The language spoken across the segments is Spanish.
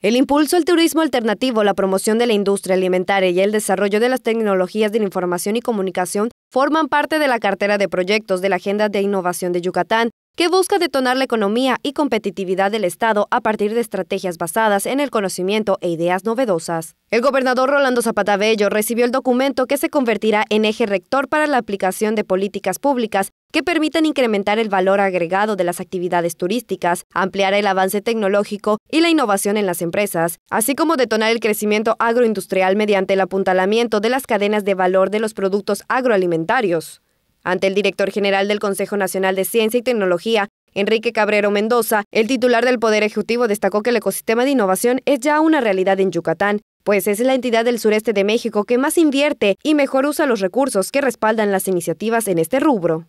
El impulso al turismo alternativo, la promoción de la industria alimentaria y el desarrollo de las tecnologías de la información y comunicación forman parte de la cartera de proyectos de la Agenda de Innovación de Yucatán, que busca detonar la economía y competitividad del Estado a partir de estrategias basadas en el conocimiento e ideas novedosas. El gobernador Rolando Zapata Bello recibió el documento que se convertirá en eje rector para la aplicación de políticas públicas que permitan incrementar el valor agregado de las actividades turísticas, ampliar el avance tecnológico y la innovación en las empresas, así como detonar el crecimiento agroindustrial mediante el apuntalamiento de las cadenas de valor de los productos agroalimentarios. Ante el director general del Consejo Nacional de Ciencia y Tecnología, Enrique Cabrero Mendoza, el titular del Poder Ejecutivo destacó que el ecosistema de innovación es ya una realidad en Yucatán, pues es la entidad del sureste de México que más invierte y mejor usa los recursos que respaldan las iniciativas en este rubro.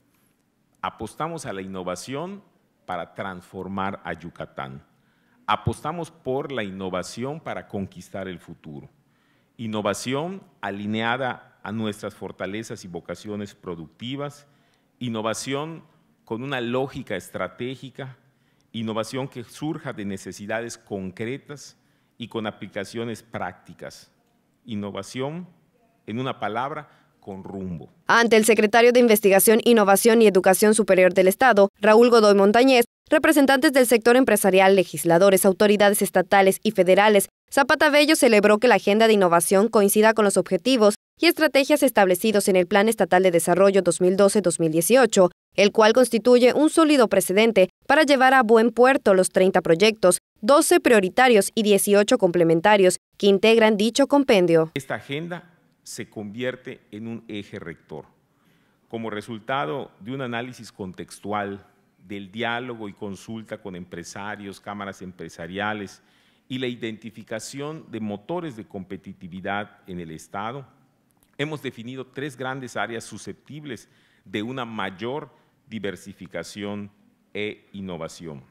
Apostamos a la innovación para transformar a Yucatán. Apostamos por la innovación para conquistar el futuro. Innovación alineada a nuestras fortalezas y vocaciones productivas. Innovación con una lógica estratégica. Innovación que surja de necesidades concretas y con aplicaciones prácticas. Innovación, en una palabra, rumbo. Ante el secretario de Investigación, Innovación y Educación Superior del Estado, Raúl Godoy Montañez, representantes del sector empresarial, legisladores, autoridades estatales y federales, Zapata Bello celebró que la agenda de innovación coincida con los objetivos y estrategias establecidos en el Plan Estatal de Desarrollo 2012-2018, el cual constituye un sólido precedente para llevar a buen puerto los 30 proyectos, 12 prioritarios y 18 complementarios que integran dicho compendio. Esta agenda se convierte en un eje rector. Como resultado de un análisis contextual del diálogo y consulta con empresarios, cámaras empresariales y la identificación de motores de competitividad en el Estado, hemos definido tres grandes áreas susceptibles de una mayor diversificación e innovación.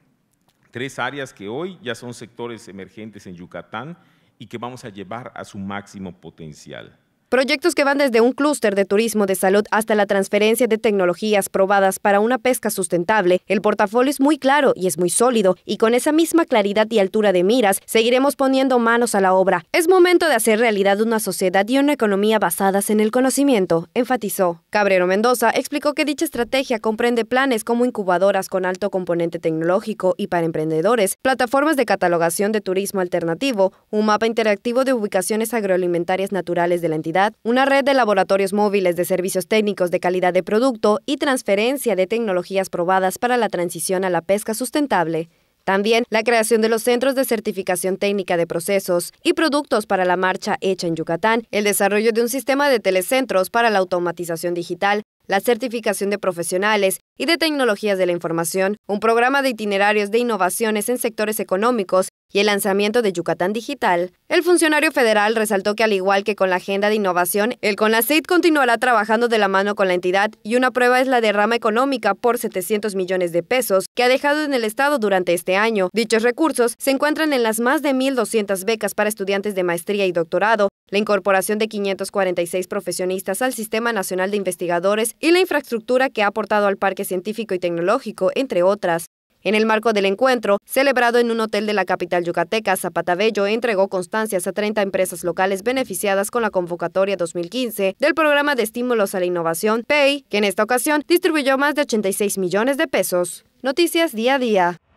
Tres áreas que hoy ya son sectores emergentes en Yucatán y que vamos a llevar a su máximo potencial. Proyectos que van desde un clúster de turismo de salud hasta la transferencia de tecnologías probadas para una pesca sustentable, el portafolio es muy claro y es muy sólido, y con esa misma claridad y altura de miras, seguiremos poniendo manos a la obra. Es momento de hacer realidad una sociedad y una economía basadas en el conocimiento, enfatizó. Cabrero Mendoza explicó que dicha estrategia comprende planes como incubadoras con alto componente tecnológico y para emprendedores, plataformas de catalogación de turismo alternativo, un mapa interactivo de ubicaciones agroalimentarias naturales de la entidad, una red de laboratorios móviles de servicios técnicos de calidad de producto y transferencia de tecnologías probadas para la transición a la pesca sustentable. También la creación de los centros de certificación técnica de procesos y productos para la marcha hecha en Yucatán, el desarrollo de un sistema de telecentros para la automatización digital, la certificación de profesionales y de tecnologías de la información, un programa de itinerarios de innovaciones en sectores económicos y el lanzamiento de Yucatán Digital, el funcionario federal resaltó que al igual que con la agenda de innovación, el CONACYT continuará trabajando de la mano con la entidad y una prueba es la derrama económica por 700 millones de pesos que ha dejado en el Estado durante este año. Dichos recursos se encuentran en las más de 1.200 becas para estudiantes de maestría y doctorado, la incorporación de 546 profesionistas al Sistema Nacional de Investigadores y la infraestructura que ha aportado al Parque Científico y Tecnológico, entre otras. En el marco del encuentro, celebrado en un hotel de la capital yucateca, Zapatabello entregó constancias a 30 empresas locales beneficiadas con la convocatoria 2015 del programa de estímulos a la innovación PEI, que en esta ocasión distribuyó más de 86 millones de pesos. Noticias día a día.